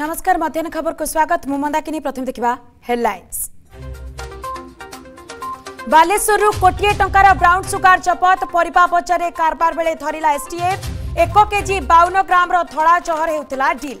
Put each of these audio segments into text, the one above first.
नमस्कार मध्यान खबर को स्वागत मु मंदाकिनी प्रथम देखा हेडलाइन्स ବାଲେଶ୍ୱରରୁ କୋଟିଏ ଟଙ୍କାର ବ୍ରାଉନ୍ ସୁଗାର ଜବତ ପରିବା ବଜାରରେ କାରବାର ବେଳେ ଧରିଲା ଏସ୍ଟିଏଫ୍ ଏକ କେଜି ବାଉନ ଗ୍ରାମର ଧଳା ଚହର ହେଉଥିଲା ଡିଲ୍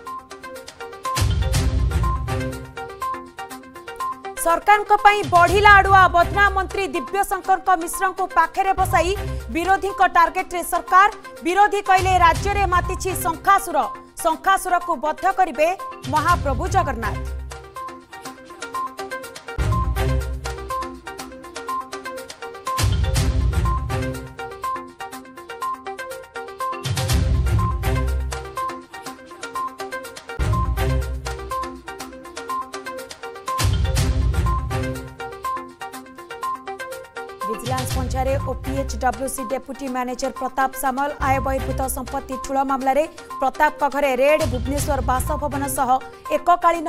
सरकार बढिला आडुवा बदना मन्त्री दिव्यशङ्कर मिश्रको पाखे बसाई विरोधीको टार्गेटले सरकार विरोधी राज्य राज्यले मान्छ शखासुर को बध गरे Mahaprabhu Jagannath WC deputy manager Pratap Samal Pratap सम्पत्ति ठुल रेड भुवनेश्वर बासभवन सह एककालीन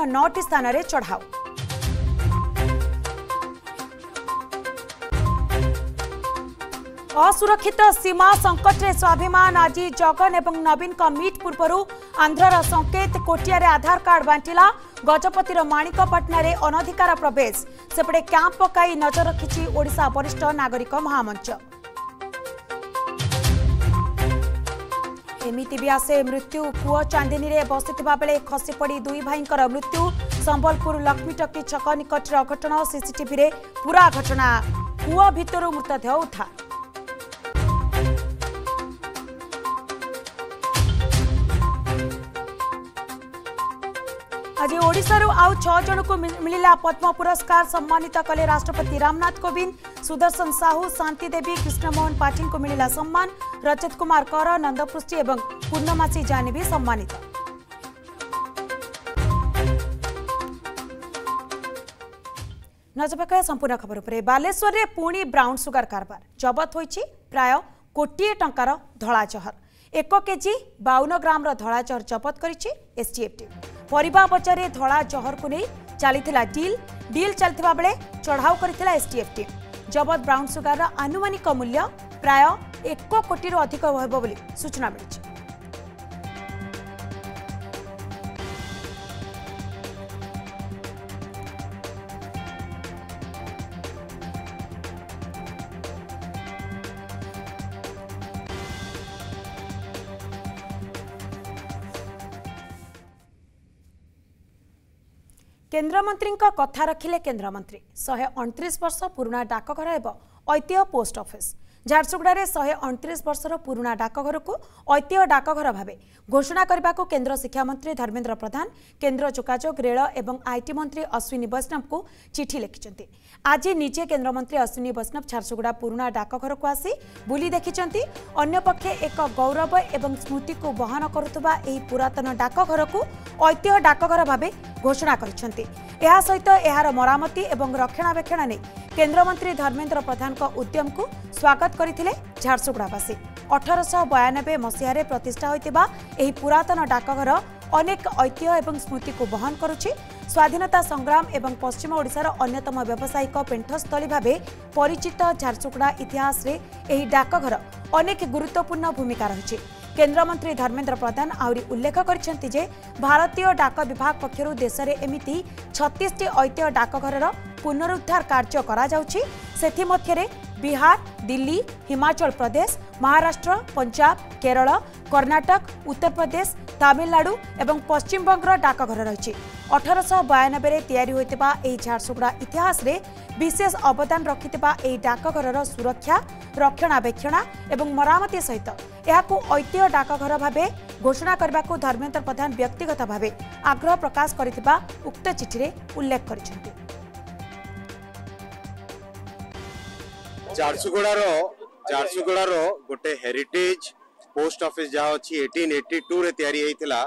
असुरक्षित सीमा सङ्कटे स्वाभिमान आज जगन ए नवीनको मिट पूर्व आन्ध्र संकेत सङ्केत को आधार कार्ड बाटा गजपति र माणिकपाट अनधिक प्रवेश क्याम्प पकर ओडिसा वरिष्ठ नागरिक महामञ्च ଏମିତି ବି ଆସେ ମୃତ୍ୟୁ ପୁଅ ଚାନ୍ଦିନୀରେ ବସିଥିବା ବେଳେ ଖସିପଡ଼ି ଦୁଇ ଭାଇଙ୍କର ମୃତ୍ୟୁ ସମ୍ବଲପୁର ଲକ୍ଷ୍ମୀଟକି ଛକ ନିକଟରେ ଅଘଟଣ ସିସିଟିଭିରେ ପୁରା ଘଟଣା କୂଅ ଭିତରୁ ମୃତଦେହ ଉଦ୍ଧାର आज ओडार आउ 6 छजना मिलिला पद्म पुरस्कार सम्मानित कले राष्ट्रपति रामनाथ कोविन्द सुदर्शन साहू शांति देवी कृष्णमोहन को मिलिला सम्मान रजत कुमार कर नन्दपृष्टि एवं पूर्णमासी जानवी सम्मानित नजर संपूर्ण खबर परे उपरे रे पुणी ब्राउन सुगर कारबार जबत होई होइछि प्राय कोटिए टंकार धळा चहर 1 केजी 52 ग्राम रो धळा चहर जबत करिछि एसटीएफ टीम ପରିବା ବଜାରରେ ଧଳା ଜହରକୁ ନେଇ ଚାଲିଥିଲା ଡିଲ୍ ଡିଲ୍ ଚାଲିଥିବା ବେଳେ ଚଢ଼ାଉ କରିଥିଲା ଏସ୍ଟିଏଫ୍ ଟିମ୍ ଜବତ ବ୍ରାଉନ୍ ସୁଗାରର ଆନୁମାନିକ ମୂଲ୍ୟ ପ୍ରାୟ ଏକ କୋଟିରୁ ଅଧିକ ହେବ ବୋଲି ସୂଚନା ମିଳିଛି केन्द्रमन्त्री कथा रखिले केन्द्रमन्त्री श्रिस वर्ष पूर्ण डाकघर एब ऐतिह पोस्ट अफिस ঝারସୁଗୁড়ার শহে অণতিশ বর্ষর পুরোনা ডাকঘরক ঐতিহ্য ডাকঘর ভাবে ঘোষণা করা কেন্দ্র শিক্ষামন্ত্রী ধর্মেন্দ্র প্রধান কেন্দ্র যোগাযোগ রেল এবং আইটি মন্ত্রী অশ্বিনী বৈষ্ণবଙ୍କୁ চিঠি লিখিছেন আজ নিজে কেন্দ্রমন্ত্রী অশ্বিনী বৈষ্ণব ঝারসুগুড়া পুরোনা ডাকঘরক আসি বুলি দেখিছেন অন্যপক্ষে এক গৌরব এবং স্মৃতিকে বহন করুবা এই পুরাতন ডাকঘরক ঐতিহ্য ডাকঘর ভাবে ঘোষণা করেছেন এসহিত এর মরামতি এবং রক্ষণাবেক্ষণ নিয়ে কেন্দ্রমন্ত্রী ধর্মেন্দ্র প্রধান উদ্যমক স্বাগত ଆଘାତ କରିଥିଲେ ଝାରସୁଗୁଡ଼ାବାସୀ ଅଠରଶହ ବୟାନବେ ମସିହାରେ ପ୍ରତିଷ୍ଠା ହୋଇଥିବା ଏହି ପୁରାତନ ଡାକଘର ଅନେକ ଐତିହ୍ୟ ଏବଂ ସ୍ମୃତିକୁ ବହନ କରୁଛି ସ୍ୱାଧୀନତା ସଂଗ୍ରାମ ଏବଂ ପଶ୍ଚିମ ଓଡ଼ିଶାର ଅନ୍ୟତମ ବ୍ୟବସାୟିକ ପେଣ୍ଠସ୍ଥଳୀ ଭାବେ ପରିଚିତ ଝାରସୁଗୁଡ଼ା ଇତିହାସରେ ଏହି ଡାକଘର ଅନେକ ଗୁରୁତ୍ୱପୂର୍ଣ୍ଣ ଭୂମିକା ରହିଛି କେନ୍ଦ୍ରମନ୍ତ୍ରୀ ଧର୍ମେନ୍ଦ୍ର ପ୍ରଧାନ ଆହୁରି ଉଲ୍ଲେଖ କରିଛନ୍ତି ଯେ ଭାରତୀୟ ଡାକ ବିଭାଗ ପକ୍ଷରୁ ଦେଶରେ ଏମିତି ଛତିଶଟି ଐତିହ୍ୟ ଡାକଘରର ପୁନରୁଦ୍ଧାର କାର୍ଯ୍ୟ କରାଯାଉଛି ସେଥିମଧ୍ୟରେ বিহার দিল্লি হিমাচল প্রদেশ মহারাষ্ট্র পঞ্জাব কেরল কর্ণাটক উত্তরপ্রদেশ তামিলনাড়ু এবং পশ্চিমবঙ্গর ডাকঘর রয়েছে অঠরশহ বয়ানবে তৈরি হয়ে এই ঝারসুগুড়া ইতিহাসে বিশেষ অবদান রক্ষি এই ডাকঘরর সুরক্ষা রক্ষণাবেক্ষণ এবং মরামতি সহ ଏହାକୁ ଐତିହ୍ୟ ଡାକଘର ଭାବେ ଘୋଷଣା କରିବାକୁ ଧର୍ମେନ୍ଦ୍ର ପ୍ରଧାନ ବ୍ୟକ୍ତିଗତ আগ্রহ প্রকাশ করে উক্ত চিঠি উল্লেখ করেছেন झारसुगुड़ झारसुगुड़ गोटे हेरीटेज पोस्ट अफिस् जहाँ अच्छी एटीन टू रे या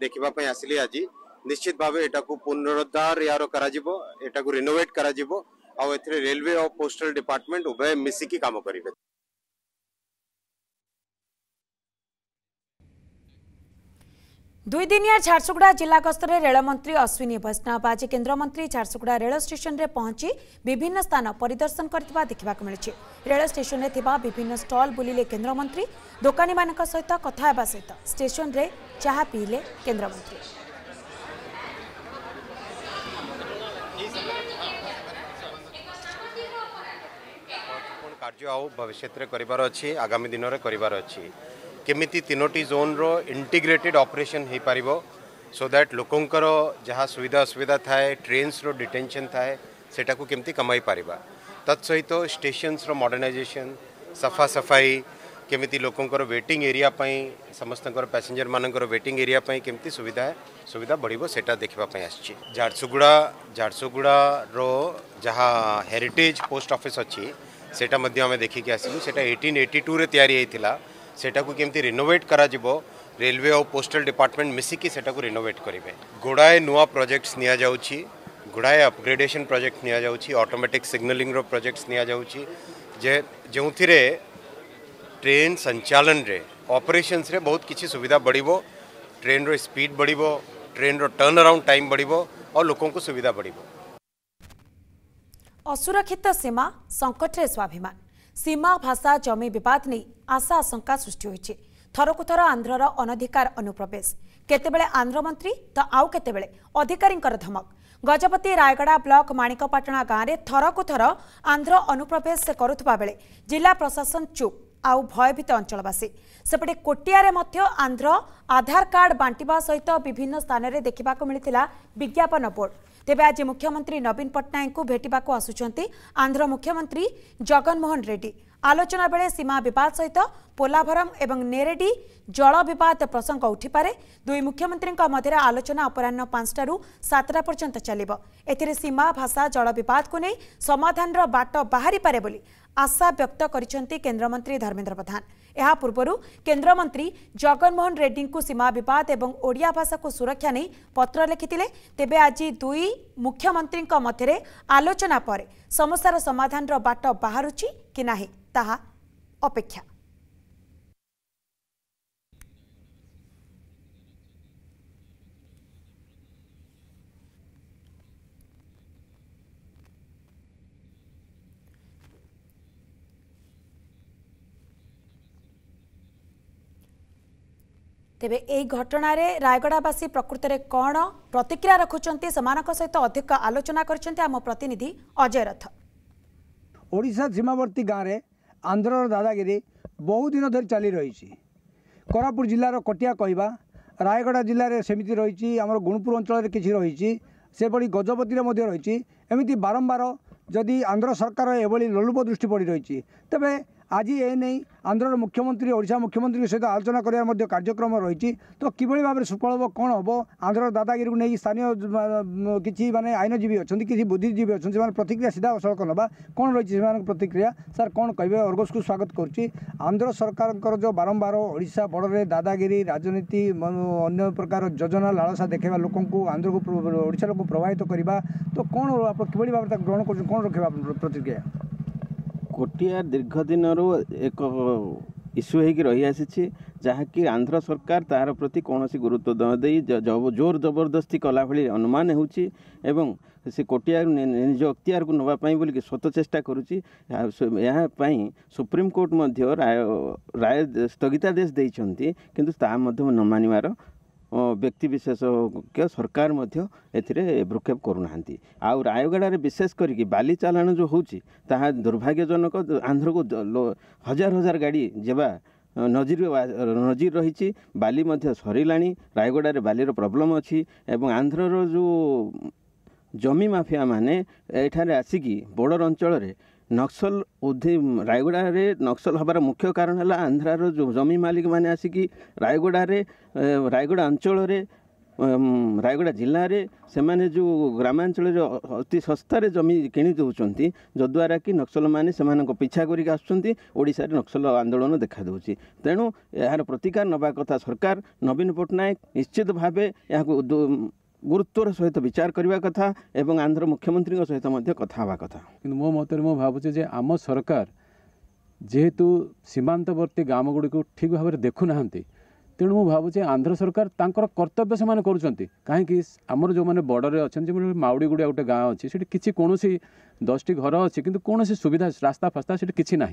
देखा आसली आज निश्चित भाव यटा पुनरुद्धार यार करोवेट करलवे और पोस्टल डिपार्टमेंट उभय मिसिकी कम करेंगे ଦୁଇଦିନିଆ ଝାରସୁଗୁଡ଼ା ଜିଲ୍ଲା ଗସ୍ତରେ ରେଳମନ୍ତ୍ରୀ ଅଶ୍ୱିନୀ ବୈଷ୍ଣବ ଆଜି କେନ୍ଦ୍ରମନ୍ତ୍ରୀ ଝାରସୁଗୁଡ଼ା ରେଳ ଷ୍ଟେସନରେ ପହଞ୍ଚି ବିଭିନ୍ନ ସ୍ଥାନ ପରିଦର୍ଶନ କରିଥିବା ଦେଖିବାକୁ ମିଳିଛି ରେଳ ଷ୍ଟେସନରେ ଥିବା ବିଭିନ୍ନ ଷ୍ଟଲ୍ ବୁଲିଲେ କେନ୍ଦ୍ରମନ୍ତ୍ରୀ ଦୋକାନୀମାନଙ୍କ ସହିତ କଥା ହେବା ସହିତ ଷ୍ଟେସନରେ ଚାହା ପିଇଲେ କେନ୍ଦ୍ରମନ୍ତ୍ରୀ କାର୍ଯ୍ୟ ଆଉ ଭବିଷ୍ୟତରେ କରିବାର ଅଛି ଆଗାମୀ ଦିନରେ କରିବାର ଅଛି केमी तीनो जोन रो इंटीग्रेटेड ऑपरेशन हो पार सो दैट लोकंर जहाँ सुविधा असुविधा थाए ट्रेनस रो डिटेनशन थाए से कमी कम पार तत्सत स्टेशनस मडर्णाइजेसन सफा सफाई केमी लोकंर व्वेटिंग एरिया समस्त पैसेंजर मानक वेटिंग एरिया केमती सुविधा सुविधा बढ़ो से देखापी आसारसुगुड़ा झारसुगुड़ा रो जहाँ हेरिटेज पोस्ट ऑफिस अच्छी सेटा देखिक आसमु एटीन एटी टू रे या सेटा को केमती रिनोवेट करा जिवो रेलवे और पोस्टल डिपार्टमेंट मिसिकी सेटा को रिनोवेट करिवे गुडाए नुवा प्रोजेक्ट्स निया जाउची गुडाए अपग्रेडेशन प्रोजेक्ट निया जाउची ऑटोमेटिक सिग्नलिंग रो प्रोजेक्ट्स निया जाउची जे जेउथिरे ट्रेन संचालन रे ऑपरेशंस रे बहुत किछि सुविधा बढ़िवो ट्रेन रो स्पीड बढ़िवो ट्रेन रो टर्न अराउंड टाइम बढ़िवो और लोकों को सुविधा बढ़िवो असुरक्षित सीमा संकट रे स्वाभिमान ସୀମା ଭାଷା ଜମି ବିବାଦ ନେଇ ଆଶା ଆଶଙ୍କା ସୃଷ୍ଟି ହୋଇଛି ଥରକୁ ଥର ଆନ୍ଧ୍ରର ଅନଧିକାର ଅନୁପ୍ରବେଶ କେତେବେଳେ ଆନ୍ଧ୍ରମନ୍ତ୍ରୀ ତ ଆଉ କେତେବେଳେ ଅଧିକାରୀଙ୍କର ଧମକ ଗଜପତି ରାୟଗଡ଼ା ବ୍ଲକ ମାଣିକପାଟଣା ଗାଁରେ ଥରକୁ ଥର ଆନ୍ଧ୍ର ଅନୁପ୍ରବେଶ କରୁଥିବା ବେଳେ ଜିଲ୍ଲା ପ୍ରଶାସନ ଚୁପ୍ ଆଉ ଭୟଭୀତ ଅଞ୍ଚଳବାସୀ ସେପଟେ କୋଟିଆରେ ମଧ୍ୟ ଆନ୍ଧ୍ର ଆଧାର କାର୍ଡ଼ ବାଣ୍ଟିବା ସହିତ ବିଭିନ୍ନ ସ୍ଥାନରେ ଦେଖିବାକୁ ମିଳିଥିଲା ବିଜ୍ଞାପନ ବୋର୍ଡ଼ ତେବେ ଆଜି ମୁଖ୍ୟମନ୍ତ୍ରୀ ନବୀନ ପଟ୍ଟନାୟକଙ୍କୁ ଭେଟିବାକୁ ଆସୁଛନ୍ତି ଆନ୍ଧ୍ର ମୁଖ୍ୟମନ୍ତ୍ରୀ ଜଗନମୋହନ ରେଡ୍ଡି ଆଲୋଚନା ବେଳେ ସୀମା ବିବାଦ ସହିତ ପୋଲାଭରମ୍ ଏବଂ ନେରେଡି ଜଳ ବିବାଦ ପ୍ରସଙ୍ଗ ଉଠିପାରେ ଦୁଇ ମୁଖ୍ୟମନ୍ତ୍ରୀଙ୍କ ମଧ୍ୟରେ ଆଲୋଚନା ଅପରାହ୍ନ ପାଞ୍ଚଟାରୁ ସାତଟା ପର୍ଯ୍ୟନ୍ତ ଚାଲିବ ଏଥିରେ ସୀମା ଭାଷା ଜଳ ବିବାଦକୁ ନେଇ ସମାଧାନର ବାଟ ବାହାରିପାରେ ବୋଲି আশা ব্যক্ত করেছেন কেন্দ্রমন্ত্রী ধর্মেন্দ্র প্রধান ଏହା ପୂର୍ବରୁ କେନ୍ଦ୍ରମନ୍ତ୍ରୀ ଜଗନମୋହନ ରେଡ୍ଡୀଙ୍କୁ ସୀମା ବିବାଦ ଏବଂ ଓଡ଼ିଆ ଭାଷାକୁ ସୁରକ୍ଷା ନେଇ ପତ୍ର ଲେଖିଥିଲେ ତେବେ ଆଜି ଦୁଇ ମୁଖ୍ୟମନ୍ତ୍ରୀଙ୍କ ମଧ୍ୟରେ ଆଲୋଚନା ପରେ ସମସ୍ୟାର ସମାଧାନର ବାଟ ବାହାରୁଛି କି ନାହିଁ ତାହା ଅପେକ୍ଷା ତେବେ ଏହି ଘଟଣାରେ ରାୟଗଡ଼ାବାସୀ ପ୍ରକୃତରେ କ'ଣ ପ୍ରତିକ୍ରିୟା ରଖୁଛନ୍ତି ସେମାନଙ୍କ ସହିତ ଅଧିକ ଆଲୋଚନା କରିଛନ୍ତି ଆମ ପ୍ରତିନିଧି ଅଜୟ ରଥ ଓଡ଼ିଶା ସୀମାବର୍ତ୍ତୀ ଗାଁରେ ଆନ୍ଧ୍ରର ଦାଦାଗିରି ବହୁ ଦିନ ଧରି ଚାଲି ରହିଛି କୋରାପୁଟ ଜିଲ୍ଲାର କଟିଆ କହିବା ରାୟଗଡ଼ା ଜିଲ୍ଲାରେ ସେମିତି ରହିଛି ଆମର ଗୁଣପୁର ଅଞ୍ଚଳରେ କିଛି ରହିଛି ସେଭଳି ଗଜପତିରେ ମଧ୍ୟ ରହିଛି ଏମିତି ବାରମ୍ବାର ଯଦି ଆନ୍ଧ୍ର ସରକାର ଏଭଳି ଲୋଲୁପ ଦୃଷ୍ଟି ପଡ଼ି ରହିଛି ତେବେ ଆଜି ଏନେଇ ଆନ୍ଧ୍ରର ମୁଖ୍ୟମନ୍ତ୍ରୀ ଓଡ଼ିଶା ମୁଖ୍ୟମନ୍ତ୍ରୀଙ୍କ ସହିତ ଆଲୋଚନା କରିବାର ମଧ୍ୟ କାର୍ଯ୍ୟକ୍ରମ ରହିଛି ତ କିଭଳି ଭାବରେ ସୁଫଳ ହେବ କ'ଣ ହେବ ଆନ୍ଧ୍ରର ଦାଦାଗିରିକୁ ନେଇ ସ୍ଥାନୀୟ କିଛି ମାନେ ଆଇନଜୀବୀ ଅଛନ୍ତି କିଛି ବୁଦ୍ଧିଜୀବୀ ଅଛନ୍ତି ସେମାନେ ପ୍ରତିକ୍ରିୟା ସିଧାସଳଖ ନେବା କ'ଣ ରହିଛି ସେମାନଙ୍କ ପ୍ରତିକ୍ରିୟା ସାର୍ କ'ଣ କହିବେ ଅର୍ଗସକୁ ସ୍ୱାଗତ କରୁଛି ଆନ୍ଧ୍ର ସରକାରଙ୍କର ଯେଉଁ ବାରମ୍ବାର ଓଡ଼ିଶା ବର୍ଡ଼ରରେ ଦାଦାଗିରି ରାଜନୀତି ଅନ୍ୟ ପ୍ରକାର ଯୋଜନା ଲାଳସା ଦେଖାଇବା ଲୋକଙ୍କୁ ଆନ୍ଧ୍ରକୁ ଓଡ଼ିଶା ଲୋକଙ୍କୁ ପ୍ରଭାବିତ କରିବା ତ କ'ଣ ଆପଣ କିଭଳି ଭାବରେ ତାକୁ ଗ୍ରହଣ କରୁଛନ୍ତି କ'ଣ ରଖିବା ପ୍ରତିକ୍ରିୟା कटिया दीर्घदिन एक इस्यु हुन्छ जहाँकि आन्ध्र सरकार प्रति तनसी गुरुत्व नदे जोर जबरदस्ती कला भन्नुमान चाहिँ से कोटिया निज अक्तियरको नै बोलिक स्वत चेष्टा यहाँप सुप्रिमकोर्ट राय स्थगिता कि तामा नमान ବ୍ୟକ୍ତିବିଶେଷଜ୍ଞ ସରକାର ମଧ୍ୟ ଏଥିରେ ଭ୍ରୂକ୍ଷେପ କରୁନାହାନ୍ତି ଆଉ ରାୟଗଡ଼ାରେ ବିଶେଷ କରିକି ବାଲି ଚାଲାଣ ଯେଉଁ ହେଉଛି ତାହା ଦୁର୍ଭାଗ୍ୟଜନକ ଆନ୍ଧ୍ରକୁ ହଜାର ହଜାର ଗାଡ଼ି ଯିବା ନଜିର ନଜିର ରହିଛି ବାଲି ମଧ୍ୟ ସରିଲାଣି ରାୟଗଡ଼ାରେ ବାଲିର ପ୍ରୋବ୍ଲେମ୍ ଅଛି ଏବଂ ଆନ୍ଧ୍ରର ଯେଉଁ ଜମି ମାଫିଆମାନେ ଏଠାରେ ଆସିକି ବର୍ଡ଼ର ଅଞ୍ଚଳରେ ନକ୍ସଲ ଉଦ୍ଧି ରାୟଗଡ଼ାରେ ନକ୍ସଲ ହେବାର ମୁଖ୍ୟ କାରଣ ହେଲା ଆନ୍ଧ୍ରାର ଯେଉଁ ଜମି ମାଲିକମାନେ ଆସିକି ରାୟଗଡ଼ାରେ ରାୟଗଡ଼ା ଅଞ୍ଚଳରେ ରାୟଗଡ଼ା ଜିଲ୍ଲାରେ ସେମାନେ ଯେଉଁ ଗ୍ରାମାଞ୍ଚଳରେ ଅତି ଶସ୍ତାରେ ଜମି କିଣି ଦେଉଛନ୍ତି ଯଦ୍ୱାରା କି ନକ୍ସଲମାନେ ସେମାନଙ୍କ ପିଛା କରିକି ଆସୁଛନ୍ତି ଓଡ଼ିଶାରେ ନକ୍ସଲ ଆନ୍ଦୋଳନ ଦେଖାଦେଉଛି ତେଣୁ ଏହାର ପ୍ରତିକାର ନେବା କଥା ସରକାର ନବୀନ ପଟ୍ଟନାୟକ ନିଶ୍ଚିତ ଭାବେ ଏହାକୁ গুরুত্বর সহিত বিচার করা কথা এবং আন্ধ্র মুখ্যমন্ত্রী সহিত কথা হওয়া কথা কিন্তু মো মতরে মু ভাবুছি যে আম সরকার যেহেতু সীমান্তবর্তী গ্রামগুড়ি ঠিক ভাবে দেখু না তেমন মু ভাবুছি আন্ধ্র সরকার তাঁর কর্তব্য সে করছেন কী আমার যে বর্ডরে অনেক মাউড়ি গুড়িয়া গোটে গাঁ অছি সেটি কিছু কোণী দশটি ঘর অছি কিন্তু কোণী সুবিধা রাস্তা ফাস্তা সেটি কিছু না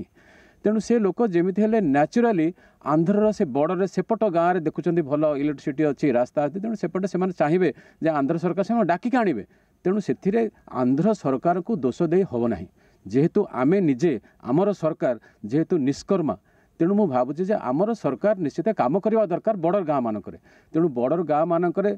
ତେଣୁ ସେ ଲୋକ ଯେମିତି ହେଲେ ନ୍ୟାଚୁରାଲି ଆନ୍ଧ୍ରର ସେ ବର୍ଡ଼ରରେ ସେପଟ ଗାଁରେ ଦେଖୁଛନ୍ତି ଭଲ ଇଲେକ୍ଟ୍ରିସିଟି ଅଛି ରାସ୍ତା ଅଛି ତେଣୁ ସେପଟେ ସେମାନେ ଚାହିଁବେ ଯେ ଆନ୍ଧ୍ର ସରକାର ସେମାନେ ଡାକିକି ଆଣିବେ ତେଣୁ ସେଥିରେ ଆନ୍ଧ୍ର ସରକାରଙ୍କୁ ଦୋଷ ଦେଇ ହେବ ନାହିଁ ଯେହେତୁ ଆମେ ନିଜେ ଆମର ସରକାର ଯେହେତୁ ନିଷ୍କର୍ମା ତେଣୁ ମୁଁ ଭାବୁଛି ଯେ ଆମର ସରକାର ନିଶ୍ଚିତ କାମ କରିବା ଦରକାର ବର୍ଡ଼ର ଗାଁମାନଙ୍କରେ ତେଣୁ ବର୍ଡ଼ର ଗାଁମାନଙ୍କରେ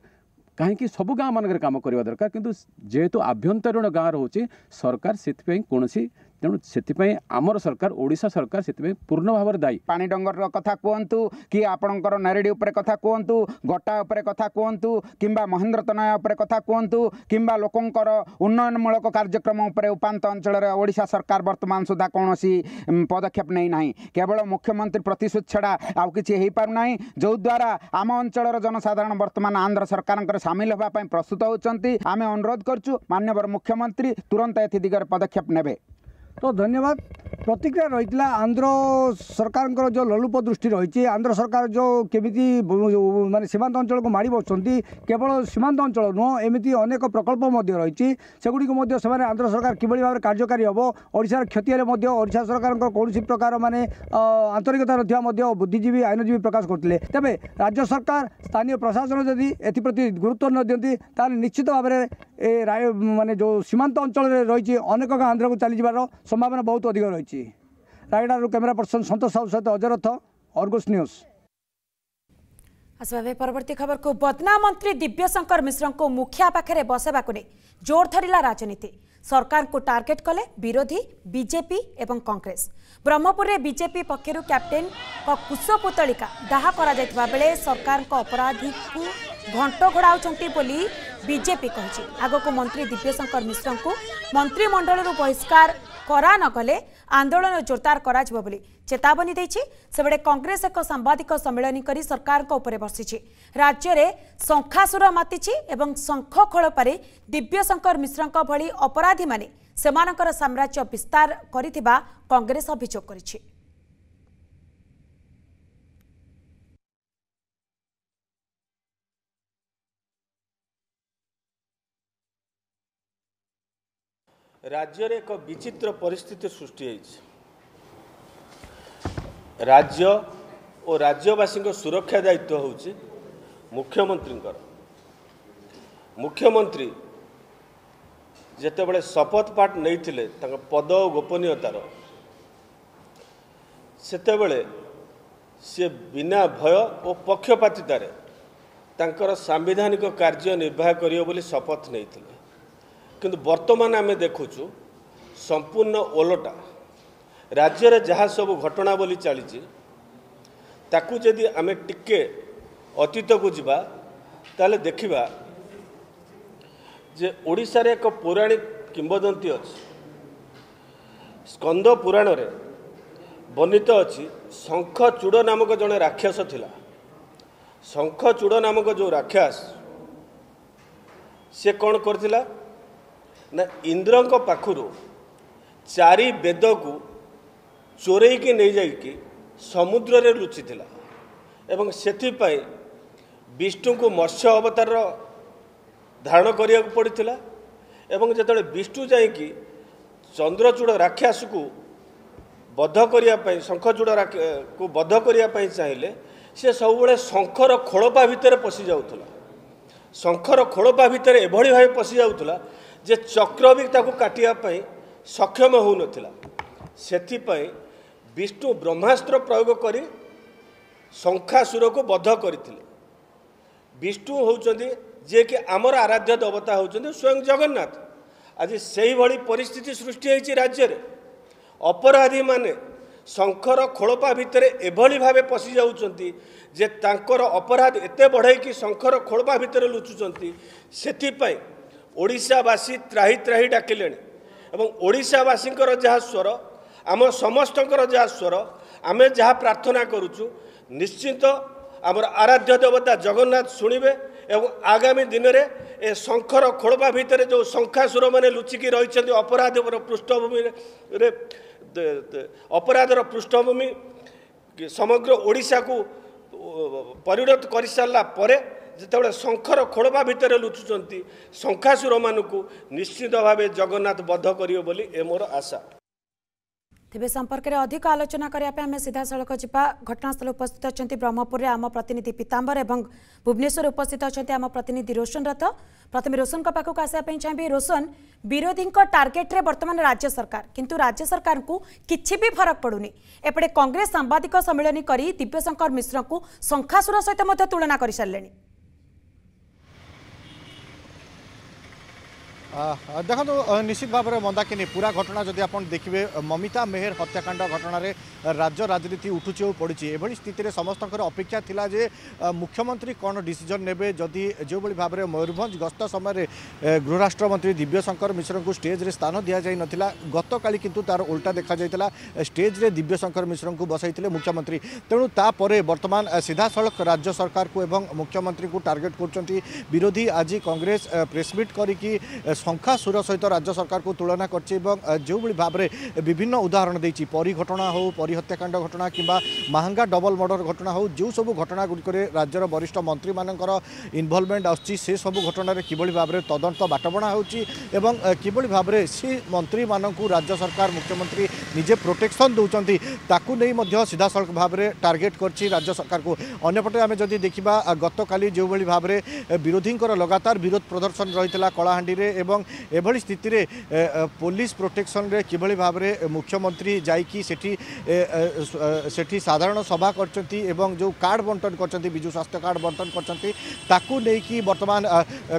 କାହିଁକି ସବୁ ଗାଁମାନଙ୍କରେ କାମ କରିବା ଦରକାର କିନ୍ତୁ ଯେହେତୁ ଆଭ୍ୟନ୍ତରୀଣ ଗାଁ ରହୁଛି ସରକାର ସେଥିପାଇଁ କୌଣସି तेस्रो आम सरकार ओडा सरकार पूर्ण भावर दायी पाङर र कथाहु कि आपडी उप कथा कुहु गटापे कथा कुहु कम्बा महेन्द्र तनयर कथा कुहु कम्बा लोकर उन्नयन मूलक कार्यक्रम उपचल सरकार बर्तमान सुधा कदक्षेप नै नै केवल मुख्यमन्त्री प्रतिशो छडा आउँकै पूर्ना जोद्वारा आम अञ्चल जनसाधारण बर्तमान आन्ध्र सरकारको साम हेर्नु प्रस्तुत हुन्छ आमे अनुरोध गर्छु मान्यवर मुख्यमन्त्री तुरन्त एगर पदक्षेप ने তো ଧନ୍ୟବାଦ ପ୍ରତିକ୍ରିୟା ରହିଥିଲା ଆନ୍ଧ୍ର ସରକାରଙ୍କର ଯେଉଁ ଲୋଲୁପ ଦୃଷ୍ଟି ରହିଛି ଆନ୍ଧ୍ର ସରକାର ଯେଉଁ କେମିତି ମାନେ ସୀମାନ୍ତ ଅଞ୍ଚଳକୁ ମାଡ଼ି ବସୁଛନ୍ତି କେବଳ ସୀମାନ୍ତ ଅଞ୍ଚଳ ନୁହଁ ଏମିତି ଅନେକ ପ୍ରକଳ୍ପ ମଧ୍ୟ ରହିଛି ସେଗୁଡ଼ିକୁ ମଧ୍ୟ ସେମାନେ ଆନ୍ଧ୍ର ସରକାର କିଭଳି ଭାବରେ କାର୍ଯ୍ୟକାରୀ ହେବ ଓଡ଼ିଶାର କ୍ଷତି ହେଲେ ମଧ୍ୟ ଓଡ଼ିଶା ସରକାରଙ୍କର କୌଣସି ପ୍ରକାର ମାନେ ଆନ୍ତରିକତା ନଥିବା ମଧ୍ୟ ବୁଦ୍ଧିଜୀବୀ ଆଇନଜୀବୀ ପ୍ରକାଶ କରିଥିଲେ ତେବେ ରାଜ୍ୟ ସରକାର ସ୍ଥାନୀୟ ପ୍ରଶାସନ ଯଦି ଏଥିପ୍ରତି ଗୁରୁତ୍ୱ ନ ଦିଅନ୍ତି ତାହେଲେ ନିଶ୍ଚିତ ଭାବରେ ଏ ମାନେ ଯେଉଁ ସୀମାନ୍ତ ଅଞ୍ଚଳରେ ରହିଛି ଅନେକ ଗାଁ ଆନ୍ଧ୍ରକୁ ଚାଲିଯିବାର ସମ୍ଭାବନା ବହୁତ ଅଧିକ ରହିଛି ରାୟଗଡ଼ାରୁ କ୍ୟାମେରା ପର୍ସନ ସନ୍ତୋଷ ସାହୁ ସହିତ ଅଜରଥ ଅର୍ଗୋସ୍ ନ୍ୟୁଜ୍ ଆସିବା ପରବର୍ତ୍ତୀ ଖବରକୁ ବଦନା ମନ୍ତ୍ରୀ ଦିବ୍ୟଶଙ୍କର ମିଶ୍ରଙ୍କୁ ମୁଖିଆ ପାଖରେ ବସାଇବାକୁ ନେଇ ଜୋର ଧରିଲା ରାଜନୀତି ସରକାରଙ୍କୁ ଟାର୍ଗେଟ୍ କଲେ ବିରୋଧୀ ବିଜେପି ଏବଂ କଂଗ୍ରେସ ବ୍ରହ୍ମପୁରରେ ବିଜେପି ପକ୍ଷରୁ କ୍ୟାପ୍ଟେନ୍ଙ୍କ କୁଶପୁତଳିକା ଦାହ କରାଯାଇଥିବା ବେଳେ ସରକାରଙ୍କ ଅପରାଧୀକୁ ଘଣ୍ଟ ଘୋଡ଼ାଉଛନ୍ତି ବୋଲି ବିଜେପି କହିଛି ଆଗକୁ ମନ୍ତ୍ରୀ ଦିବ୍ୟଶଙ୍କର ମିଶ୍ରଙ୍କୁ ମନ୍ତ୍ରିମଣ୍ଡଳରୁ ବହିଷ୍କାର କରା ନକଲେ ଆନ୍ଦୋଳନ ଜୋରଦାର କରାଯିବ ବୋଲି ଚେତାବନୀ ଦେଇଛି ସେବେଳେ କଂଗ୍ରେସ ଏକ ସାମ୍ବାଦିକ ସମ୍ମିଳନୀ କରି ସରକାରଙ୍କ ଉପରେ ବସିଛି ରାଜ୍ୟରେ ଶଙ୍ଖାସୁର ମାତିଛି ଏବଂ ଶଙ୍ଖ ଖୋଳପାରି ଦିବ୍ୟଶଙ୍କର ମିଶ୍ରଙ୍କ ଭଳି ଅପରାଧୀମାନେ ସେମାନଙ୍କର ସାମ୍ରାଜ୍ୟ ବିସ୍ତାର କରିଥିବା କଂଗ୍ରେସ ଅଭିଯୋଗ କରିଛି ରାଜ୍ୟରେ ଏକ ବିଚିତ୍ର ପରିସ୍ଥିତି ସୃଷ୍ଟି ହୋଇଛି ରାଜ୍ୟ ଓ ରାଜ୍ୟବାସୀଙ୍କ ସୁରକ୍ଷା ଦାୟିତ୍ୱ ହେଉଛି ମୁଖ୍ୟମନ୍ତ୍ରୀଙ୍କର ମୁଖ୍ୟମନ୍ତ୍ରୀ ଯେତେବେଳେ ଶପଥ ପାଠ ନେଇଥିଲେ ତାଙ୍କ ପଦ ଓ ଗୋପନୀୟତାର ସେତେବେଳେ ସିଏ ବିନା ଭୟ ଓ ପକ୍ଷପାତିତାରେ ତାଙ୍କର ସାମ୍ବିଧାନିକ କାର୍ଯ୍ୟ ନିର୍ବାହ କରିବ ବୋଲି ଶପଥ ନେଇଥିଲେ କିନ୍ତୁ ବର୍ତ୍ତମାନ ଆମେ ଦେଖୁଛୁ ସମ୍ପୂର୍ଣ୍ଣ ଓଲଟା ରାଜ୍ୟରେ ଯାହା ସବୁ ଘଟଣା ବୋଲି ଚାଲିଛି ତାକୁ ଯଦି ଆମେ ଟିକେ ଅତୀତକୁ ଯିବା ତାହେଲେ ଦେଖିବା ଯେ ଓଡ଼ିଶାରେ ଏକ ପୌରାଣିକ କିମ୍ବଦନ୍ତୀ ଅଛି ସ୍କନ୍ଦ ପୁରାଣରେ ବର୍ଣ୍ଣିତ ଅଛି ଶଙ୍ଖ ଚୂଡ଼ ନାମକ ଜଣେ ରାକ୍ଷସ ଥିଲା ଶଙ୍ଖ ଚୂଡ଼ ନାମକ ଯେଉଁ ରାକ୍ଷସ ସେ କ'ଣ କରିଥିଲା ନା ଇନ୍ଦ୍ରଙ୍କ ପାଖରୁ ଚାରି ବେଦକୁ ଚୋରେଇକି ନେଇଯାଇକି ସମୁଦ୍ରରେ ଲୁଚିଥିଲା ଏବଂ ସେଥିପାଇଁ ବିଷ୍ଣୁଙ୍କୁ ମତ୍ସ୍ୟ ଅବତାର ଧାରଣ କରିବାକୁ ପଡ଼ିଥିଲା ଏବଂ ଯେତେବେଳେ ବିଷ୍ଣୁ ଯାଇକି ଚନ୍ଦ୍ରଚୂଡ଼ ରାକ୍ଷାସକୁ ବଦ୍ଧ କରିବା ପାଇଁ ଶଙ୍ଖଚୂଡ଼ ରାକ୍ଷକୁ ବଦ୍ଧ କରିବା ପାଇଁ ଚାହିଁଲେ ସେ ସବୁବେଳେ ଶଙ୍ଖର ଖୋଳପା ଭିତରେ ପଶିଯାଉଥିଲା ଶଙ୍ଖର ଖୋଳପା ଭିତରେ ଏଭଳି ଭାବେ ପଶିଯାଉଥିଲା ଯେ ଚକ୍ର ବି ତାକୁ କାଟିବା ପାଇଁ ସକ୍ଷମ ହେଉନଥିଲା ସେଥିପାଇଁ ବିଷ୍ଣୁ ବ୍ରହ୍ମାସ୍ତ୍ର ପ୍ରୟୋଗ କରି ଶଙ୍ଖାସୁରକୁ ବଦ୍ଧ କରିଥିଲେ ବିଷ୍ଣୁ ହେଉଛନ୍ତି ଯିଏକି ଆମର ଆରାଧ୍ୟ ଦେବତା ହେଉଛନ୍ତି ସ୍ୱୟଂ ଜଗନ୍ନାଥ ଆଜି ସେହିଭଳି ପରିସ୍ଥିତି ସୃଷ୍ଟି ହୋଇଛି ରାଜ୍ୟରେ ଅପରାଧୀମାନେ ଶଙ୍ଖର ଖୋଳପା ଭିତରେ ଏଭଳି ଭାବେ ପଶିଯାଉଛନ୍ତି ଯେ ତାଙ୍କର ଅପରାଧ ଏତେ ବଢ଼େଇକି ଶଙ୍ଖର ଖୋଳପା ଭିତରେ ଲୁଚୁଛନ୍ତି ସେଥିପାଇଁ ଓଡ଼ିଶାବାସୀ ତ୍ରାହି ତ୍ରାହି ଡାକିଲେଣି ଏବଂ ଓଡ଼ିଶାବାସୀଙ୍କର ଯାହା ସ୍ୱର ଆମ ସମସ୍ତଙ୍କର ଯାହା ସ୍ୱର ଆମେ ଯାହା ପ୍ରାର୍ଥନା କରୁଛୁ ନିଶ୍ଚିତ ଆମର ଆରାଧ୍ୟ ଦେବତା ଜଗନ୍ନାଥ ଶୁଣିବେ ଏବଂ ଆଗାମୀ ଦିନରେ ଏ ଶଙ୍ଖର ଖୋଳବା ଭିତରେ ଯେଉଁ ଶଙ୍ଖାସୁରମାନେ ଲୁଚିକି ରହିଛନ୍ତି ଅପରାଧର ପୃଷ୍ଠଭୂମିରେ ଅପରାଧର ପୃଷ୍ଠଭୂମି ସମଗ୍ର ଓଡ଼ିଶାକୁ ପରିଣତ କରିସାରିଲା ପରେ ଯେତେବେଳେ ଶଙ୍ଖର ଖୋଳପା ଭିତରେ ଲୁଚୁଛନ୍ତି ଶଙ୍ଖାସୁରମାନଙ୍କୁ ନିଶ୍ଚିତ ଭାବେ ଜଗନ୍ନାଥ ବଧ କରିବ ବୋଲି ଏ ମୋର ଆଶା ତେବେ ସମ୍ପର୍କରେ ଅଧିକ ଆଲୋଚନା କରିବା ପାଇଁ ଆମେ ସିଧାସଳଖ ଯିବା ଘଟଣାସ୍ଥଳ ଉପସ୍ଥିତ ଅଛନ୍ତି ବ୍ରହ୍ମପୁରରେ ଆମ ପ୍ରତିନିଧି ପୀତାମ୍ବର ଏବଂ ଭୁବନେଶ୍ୱର ଉପସ୍ଥିତ ଅଛନ୍ତି ଆମ ପ୍ରତିନିଧି ରୋଶନ ରଥ ପ୍ରଥମେ ରୋଶନଙ୍କ ପାଖକୁ ଆସିବା ପାଇଁ ଚାହିଁବି ରୋଶନ ବିରୋଧୀଙ୍କ ଟାର୍ଗେଟରେ ବର୍ତ୍ତମାନ ରାଜ୍ୟ ସରକାର କିନ୍ତୁ ରାଜ୍ୟ ସରକାରଙ୍କୁ କିଛି ବି ଫରକ ପଡ଼ୁନି ଏପଟେ କଂଗ୍ରେସ ସାମ୍ବାଦିକ ସମ୍ମିଳନୀ କରି ଦିବ୍ୟଶଙ୍କର ମିଶ୍ରଙ୍କୁ ଶଙ୍ଖାସୁର ସହିତ ମଧ୍ୟ ତୁଳନା କରିସାରିଲେଣି ଦେଖନ୍ତୁ ନିଶ୍ଚିତ ଭାବରେ ମନ୍ଦାକିନୀ ପୁରା ଘଟଣା ଯଦି ଆପଣ ଦେଖିବେ ମମିତା ମେହେର ହତ୍ୟାକାଣ୍ଡ ଘଟଣାରେ ରାଜ୍ୟ ରାଜନୀତି ଉଠୁଛି ଓ ପଡ଼ିଛି ଏଭଳି ସ୍ଥିତିରେ ସମସ୍ତଙ୍କର ଅପେକ୍ଷା ଥିଲା ଯେ ମୁଖ୍ୟମନ୍ତ୍ରୀ କ'ଣ ଡିସିଜନ୍ ନେବେ ଯଦି ଯେଉଁଭଳି ଭାବରେ ମୟୂରଭଞ୍ଜ ଗସ୍ତ ସମୟରେ ଗୃହରାଷ୍ଟ୍ରମନ୍ତ୍ରୀ ଦିବ୍ୟଶଙ୍କର ମିଶ୍ରଙ୍କୁ ଷ୍ଟେଜ୍ରେ ସ୍ଥାନ ଦିଆଯାଇନଥିଲା ଗତକାଲି କିନ୍ତୁ ତା'ର ଓଲଟା ଦେଖାଯାଇଥିଲା ଷ୍ଟେଜ୍ରେ ଦିବ୍ୟଶଙ୍କର ମିଶ୍ରଙ୍କୁ ବସାଇଥିଲେ ମୁଖ୍ୟମନ୍ତ୍ରୀ ତେଣୁ ତାପରେ ବର୍ତ୍ତମାନ ସିଧାସଳଖ ରାଜ୍ୟ ସରକାରକୁ ଏବଂ ମୁଖ୍ୟମନ୍ତ୍ରୀଙ୍କୁ ଟାର୍ଗେଟ୍ କରୁଛନ୍ତି ବିରୋଧୀ ଆଜି କଂଗ୍ରେସ ପ୍ରେସ୍ମିଟ୍ କରିକି ଶଙ୍ଖା ସୁର ସହିତ ରାଜ୍ୟ ସରକାରକୁ ତୁଳନା କରିଛି ଏବଂ ଯେଉଁଭଳି ଭାବରେ ବିଭିନ୍ନ ଉଦାହରଣ ଦେଇଛି ପରୀ ଘଟଣା ହେଉ ପରୀ ହତ୍ୟାକାଣ୍ଡ ଘଟଣା କିମ୍ବା ମାହାଙ୍ଗା ଡବଲ ମର୍ଡ଼ର ଘଟଣା ହେଉ ଯେଉଁସବୁ ଘଟଣାଗୁଡ଼ିକରେ ରାଜ୍ୟର ବରିଷ୍ଠ ମନ୍ତ୍ରୀମାନଙ୍କର ଇନଭଲ୍ଭମେଣ୍ଟ ଆସୁଛି ସେସବୁ ଘଟଣାରେ କିଭଳି ଭାବରେ ତଦନ୍ତ ବାଟବଣା ହେଉଛି ଏବଂ କିଭଳି ଭାବରେ ସେ ମନ୍ତ୍ରୀମାନଙ୍କୁ ରାଜ୍ୟ ସରକାର ମୁଖ୍ୟମନ୍ତ୍ରୀ নিজে প্রোটেকশন দৌঁচ তাকে নিয়ে সিধাসলখ ভাবে টার্গেট করছি রাজ্য সরকার অন্যপটে আমি যদি দেখা গতকাল যেভাবে ভাবে বিরোধীঙ্কর লগাতার বিরোধ প্রদর্শন রয়েছে কলাহাণ্ডি এবং এভাবে স্থিতিরে পুলিশ প্রোটেকশনরে কিভাবে ভাবে মুখ্যমন্ত্রী যাইকি সেটি সেটি সাধারণ সভা করছেন এবং যে কার্ড বন্টন করছেন বিজু স্বাস্থ্য কার্ড বন্টন করছেন তাকু নেই বর্তমান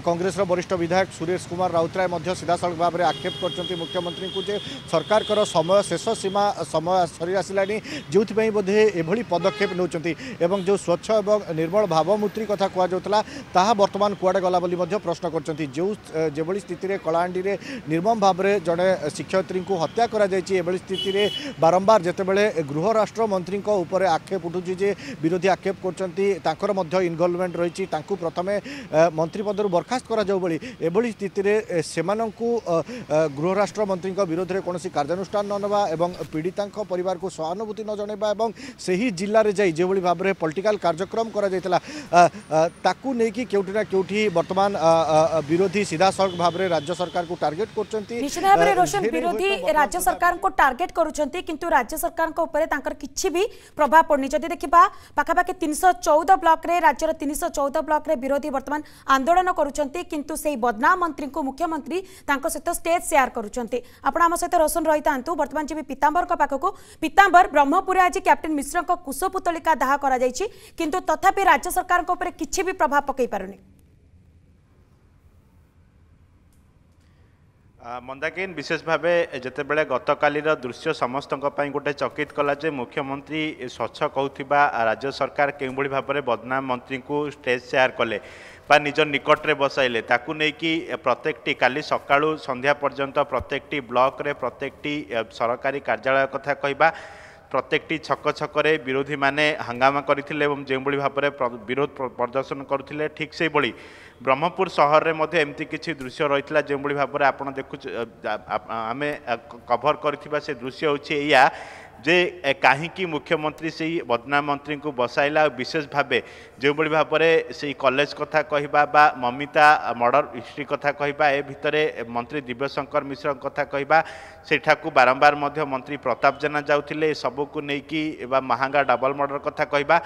কংগ্রেসর বরিষ্ঠ বিধায়ক সুরেশ কুমার রাউতরায় সিধাসলখ ভাবে আক্ষেপ করছেন মুখ্যমন্ত্রী যে সরকারকর সময় শেষ ଶେଷ ସୀମା ସମୟ ସରି ଆସିଲାଣି ଯେଉଁଥିପାଇଁ ବୋଧେ ଏଭଳି ପଦକ୍ଷେପ ନେଉଛନ୍ତି ଏବଂ ଯେଉଁ ସ୍ୱଚ୍ଛ ଏବଂ ନିର୍ମଳ ଭାବମୂର୍ତ୍ତି କଥା କୁହାଯାଉଥିଲା ତାହା ବର୍ତ୍ତମାନ କୁଆଡ଼େ ଗଲା ବୋଲି ମଧ୍ୟ ପ୍ରଶ୍ନ କରିଛନ୍ତି ଯେଉଁ ଯେଭଳି ସ୍ଥିତିରେ କଳାହାଣ୍ଡିରେ ନିର୍ମମ ଭାବରେ ଜଣେ ଶିକ୍ଷୟତ୍ରୀଙ୍କୁ ହତ୍ୟା କରାଯାଇଛି ଏଭଳି ସ୍ଥିତିରେ ବାରମ୍ବାର ଯେତେବେଳେ ଗୃହ ରାଷ୍ଟ୍ରମନ୍ତ୍ରୀଙ୍କ ଉପରେ ଆକ୍ଷେପ ଉଠୁଛି ଯେ ବିରୋଧୀ ଆକ୍ଷେପ କରୁଛନ୍ତି ତାଙ୍କର ମଧ୍ୟ ଇନଭଲଭମେଣ୍ଟ ରହିଛି ତାଙ୍କୁ ପ୍ରଥମେ ମନ୍ତ୍ରୀ ପଦରୁ ବରଖାସ୍ତ କରାଯାଉ ଭଳି ଏଭଳି ସ୍ଥିତିରେ ସେମାନଙ୍କୁ ଗୃହ ରାଷ୍ଟ୍ରମନ୍ତ୍ରୀଙ୍କ ବିରୋଧରେ କୌଣସି କାର୍ଯ୍ୟାନୁଷ୍ଠାନ ନ ନେବା एवं पीड़िता पर सहानुभूति न जनवा और से ही जिले में जा जो भाव में पलिटिकाल कार्यक्रम करोटी के बर्तमान विरोधी सीधा सड़क भाव में राज्य सरकार को टार्गेट कर टार्गेट किंतु राज्य सरकार को प्रभाव पड़नी जदि देखा पखापाखि तीन सौ चौदह ब्लक राज्य तीन सौ चौदह ब्लक विरोधी बर्तमान आंदोलन किंतु से बदनाम मंत्री को मुख्यमंत्री सहित स्टेज सेयार करोशन रही था बर्तमान जी आसवि पीतांबर पाखक पीतांबर ब्रह्मपुर आज कैप्टेन मिश्र कुशपुतलिका दाह कर तथापि राज्य सरकार कि प्रभाव पकई पार नहीं ମନ୍ଦାକିନ ବିଶେଷ ଭାବେ ଯେତେବେଳେ ଗତକାଲିର ଦୃଶ୍ୟ ସମସ୍ତଙ୍କ ପାଇଁ ଗୋଟେ ଚକିତ କଲା ଯେ ମୁଖ୍ୟମନ୍ତ୍ରୀ ସ୍ୱଚ୍ଛ କହୁଥିବା ରାଜ୍ୟ ସରକାର କେଉଁଭଳି ଭାବରେ ବଦନାମ ମନ୍ତ୍ରୀଙ୍କୁ ଷ୍ଟେଜ୍ ସେୟାର କଲେ ବା ନିଜ ନିକଟରେ ବସାଇଲେ ତାକୁ ନେଇକି ପ୍ରତ୍ୟେକଟି କାଲି ସକାଳୁ ସନ୍ଧ୍ୟା ପର୍ଯ୍ୟନ୍ତ ପ୍ରତ୍ୟେକଟି ବ୍ଲକରେ ପ୍ରତ୍ୟେକଟି ସରକାରୀ କାର୍ଯ୍ୟାଳୟ କଥା କହିବା ପ୍ରତ୍ୟେକଟି ଛକ ଛକରେ ବିରୋଧୀମାନେ ହଙ୍ଗାମା କରିଥିଲେ ଏବଂ ଯେଉଁଭଳି ଭାବରେ ବିରୋଧ ପ୍ରଦର୍ଶନ କରୁଥିଲେ ଠିକ୍ ସେହିଭଳି ବ୍ରହ୍ମପୁର ସହରରେ ମଧ୍ୟ ଏମିତି କିଛି ଦୃଶ୍ୟ ରହିଥିଲା ଯେଉଁଭଳି ଭାବରେ ଆପଣ ଦେଖୁ ଆମେ କଭର କରିଥିବା ସେ ଦୃଶ୍ୟ ହେଉଛି ଏଇଆ ଯେ କାହିଁକି ମୁଖ୍ୟମନ୍ତ୍ରୀ ସେଇ ବଦନା ମନ୍ତ୍ରୀଙ୍କୁ ବସାଇଲା ଆଉ ବିଶେଷ ଭାବେ ଯେଉଁଭଳି ଭାବରେ ସେଇ କଲେଜ କଥା କହିବା ବା ମମିତା ମର୍ଡ଼ର ହିଷ୍ଟ୍ରି କଥା କହିବା ଏ ଭିତରେ ମନ୍ତ୍ରୀ ଦିବ୍ୟଶଙ୍କର ମିଶ୍ରଙ୍କ କଥା କହିବା ସେଠାକୁ ବାରମ୍ବାର ମଧ୍ୟ ମନ୍ତ୍ରୀ ପ୍ରତାପ ଜେନା ଯାଉଥିଲେ ଏସବୁକୁ ନେଇକି ବା ମାହାଙ୍ଗା ଡବଲ ମର୍ଡ଼ର କଥା କହିବା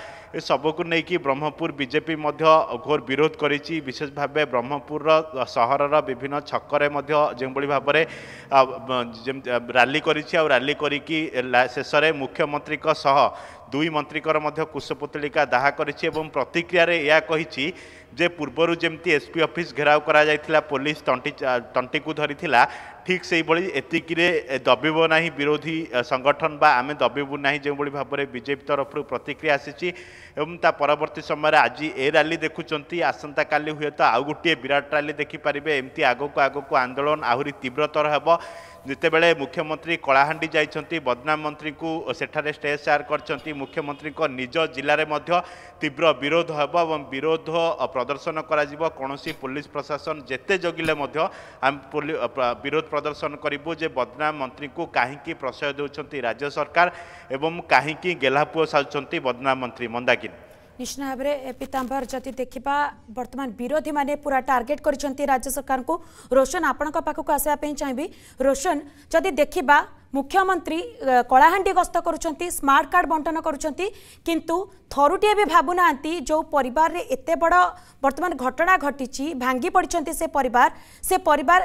ଏସବୁକୁ ନେଇକି ବ୍ରହ୍ମପୁର ବିଜେପି ମଧ୍ୟ ଘୋର ବିରୋଧ କରିଛି ବିଶେଷ ଭାବେ ବ୍ରହ୍ମପୁରର ସହରର ବିଭିନ୍ନ ଛକରେ ମଧ୍ୟ ଯେଉଁଭଳି ଭାବରେ ରାଲି କରିଛି ଆଉ ରାଲି କରିକି ଶେଷ शेष मुख्यमंत्री ଦୁଇ ମନ୍ତ୍ରୀଙ୍କର ମଧ୍ୟ କୁଶପୁତଳିକା ଦାହ କରିଛି ଏବଂ ପ୍ରତିକ୍ରିୟାରେ ଏହା କହିଛି ଯେ ପୂର୍ବରୁ ଯେମିତି ଏସ୍ପି ଅଫିସ୍ ଘେରାଉ କରାଯାଇଥିଲା ପୋଲିସ ତଣ୍ଟି ତଣ୍ଟିକୁ ଧରିଥିଲା ଠିକ୍ ସେହିଭଳି ଏତିକିରେ ଦବିବ ନାହିଁ ବିରୋଧୀ ସଂଗଠନ ବା ଆମେ ଦବିବୁ ନାହିଁ ଯେଉଁଭଳି ଭାବରେ ବିଜେପି ତରଫରୁ ପ୍ରତିକ୍ରିୟା ଆସିଛି ଏବଂ ତା ପରବର୍ତ୍ତୀ ସମୟରେ ଆଜି ଏ ରାଲି ଦେଖୁଛନ୍ତି ଆସନ୍ତାକାଲି ହୁଏତ ଆଉ ଗୋଟିଏ ବିରାଟ ରାଲି ଦେଖିପାରିବେ ଏମିତି ଆଗକୁ ଆଗକୁ ଆନ୍ଦୋଳନ ଆହୁରି ତୀବ୍ରତର ହେବ ଯେତେବେଳେ ମୁଖ୍ୟମନ୍ତ୍ରୀ କଳାହାଣ୍ଡି ଯାଇଛନ୍ତି ବଦନାମ ମନ୍ତ୍ରୀଙ୍କୁ ସେଠାରେ ଷ୍ଟେଜ୍ ସେୟାର କରିଛନ୍ତି ମୁଖ୍ୟମନ୍ତ୍ରୀଙ୍କ ନିଜ ଜିଲ୍ଲାରେ ମଧ୍ୟ ତୀବ୍ର ବିରୋଧ ହେବ ଏବଂ ବିରୋଧ ପ୍ରଦର୍ଶନ କରାଯିବ କୌଣସି ପୋଲିସ ପ୍ରଶାସନ ଯେତେ ଜଗିଲେ ମଧ୍ୟ ଆମେ ବିରୋଧ ପ୍ରଦର୍ଶନ କରିବୁ ଯେ ବଦନାମ ମନ୍ତ୍ରୀଙ୍କୁ କାହିଁକି ପ୍ରଶୟ ଦେଉଛନ୍ତି ରାଜ୍ୟ ସରକାର ଏବଂ କାହିଁକି ଗେହ୍ଲାପୁଅ ସାଜୁଛନ୍ତି ବଦନାମ ମନ୍ତ୍ରୀ ମନ୍ଦାକିନୀ निश्चित भाव में पीताम्बर जदि देखा बर्तमान विरोधी मैंने पूरा टार्गेट कर राज्य सरकार को रोशन आपण को आसवाई चाहिए रोशन जदि देखा मुख्यमंत्री कलाहां गस्त कर स्मार्ट कार्ड बंटन करु थरुटे भी भावुना जो पर एत बड़ वर्तमान घटना घटी भांगी पड़ते से पर